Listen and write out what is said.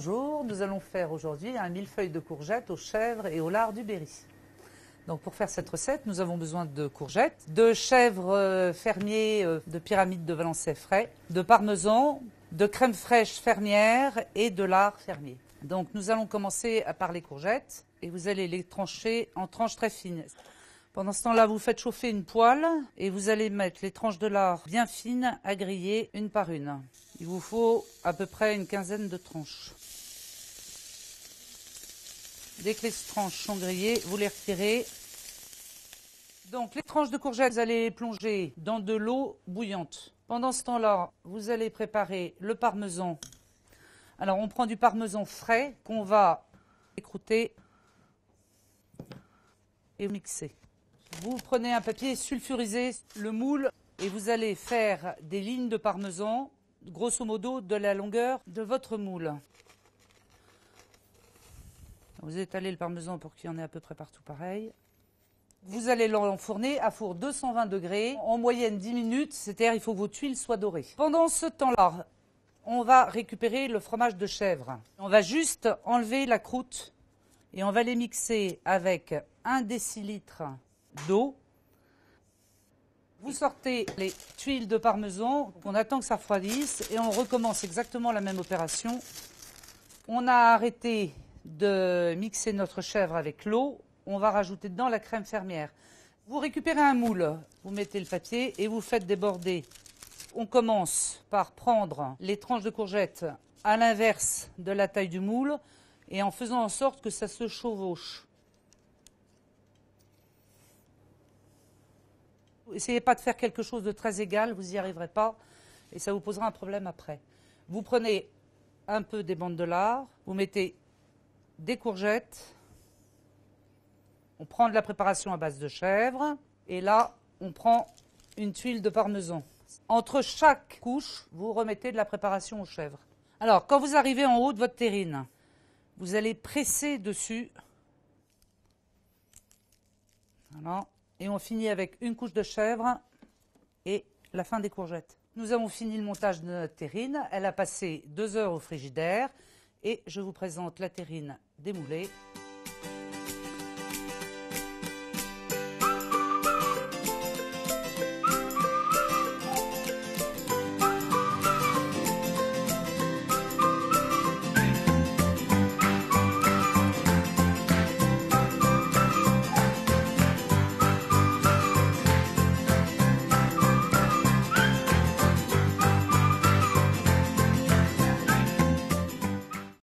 bonjour. Nous allons faire aujourd'hui un millefeuille de courgettes aux chèvres et au lard du Berry. Donc pour faire cette recette, nous avons besoin de courgettes, de chèvres euh, fermiers euh, de pyramide de Valençay frais, de parmesan, de crème fraîche fermière et de lard fermier. Donc nous allons commencer par les courgettes et vous allez les trancher en tranches très fines. Pendant ce temps-là, vous faites chauffer une poêle et vous allez mettre les tranches de lard bien fines à griller une par une. Il vous faut à peu près une quinzaine de tranches. Dès que les tranches sont grillées, vous les retirez. Donc les tranches de courgettes, vous allez plonger dans de l'eau bouillante. Pendant ce temps-là, vous allez préparer le parmesan. Alors on prend du parmesan frais qu'on va écrouter et mixer. Vous prenez un papier, sulfurisé, le moule et vous allez faire des lignes de parmesan, grosso modo de la longueur de votre moule. Vous étalez le parmesan pour qu'il y en ait à peu près partout pareil. Vous allez l'enfourner à four 220 degrés, en moyenne 10 minutes, c'est-à-dire il faut que vos tuiles soient dorées. Pendant ce temps-là, on va récupérer le fromage de chèvre. On va juste enlever la croûte et on va les mixer avec 1 décilitre d'eau. Vous sortez les tuiles de parmesan, on attend que ça refroidisse et on recommence exactement la même opération. On a arrêté de mixer notre chèvre avec l'eau. On va rajouter dedans la crème fermière. Vous récupérez un moule, vous mettez le papier et vous faites déborder. On commence par prendre les tranches de courgettes à l'inverse de la taille du moule et en faisant en sorte que ça se chevauche. Essayez pas de faire quelque chose de très égal, vous n'y arriverez pas et ça vous posera un problème après. Vous prenez un peu des bandes de lard, vous mettez des courgettes. On prend de la préparation à base de chèvre. Et là, on prend une tuile de parmesan. Entre chaque couche, vous remettez de la préparation aux chèvres. Alors, quand vous arrivez en haut de votre terrine, vous allez presser dessus. Et on finit avec une couche de chèvre et la fin des courgettes. Nous avons fini le montage de notre terrine. Elle a passé deux heures au frigidaire. Et je vous présente la terrine démoulée